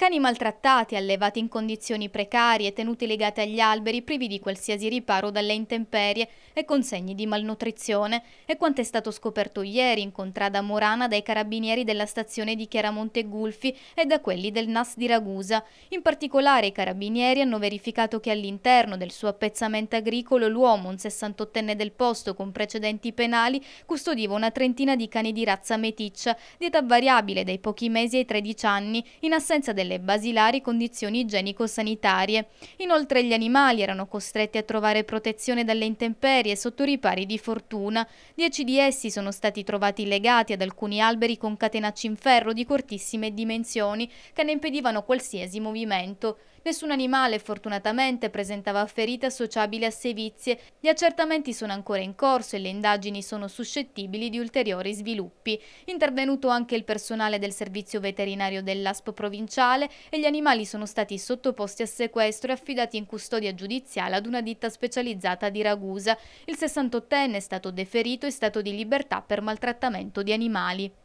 Cani maltrattati, allevati in condizioni precarie, tenuti legati agli alberi, privi di qualsiasi riparo dalle intemperie e con segni di malnutrizione. È quanto è stato scoperto ieri in contrada Morana dai carabinieri della stazione di Chiaramonte Gulfi e da quelli del NAS di Ragusa. In particolare i carabinieri hanno verificato che all'interno del suo appezzamento agricolo l'uomo, un 68enne del posto con precedenti penali, custodiva una trentina di cani di razza meticcia, di età variabile dai pochi mesi ai 13 anni, in assenza delle nelle basilari condizioni igienico-sanitarie. Inoltre gli animali erano costretti a trovare protezione dalle intemperie sotto ripari di fortuna. Dieci di essi sono stati trovati legati ad alcuni alberi con catenacci in ferro di cortissime dimensioni che ne impedivano qualsiasi movimento. Nessun animale fortunatamente presentava ferite associabili a sevizie. Gli accertamenti sono ancora in corso e le indagini sono suscettibili di ulteriori sviluppi. Intervenuto anche il personale del servizio veterinario dell'ASP provinciale Natale e gli animali sono stati sottoposti a sequestro e affidati in custodia giudiziale ad una ditta specializzata di Ragusa. Il 68enne è stato deferito in stato di libertà per maltrattamento di animali.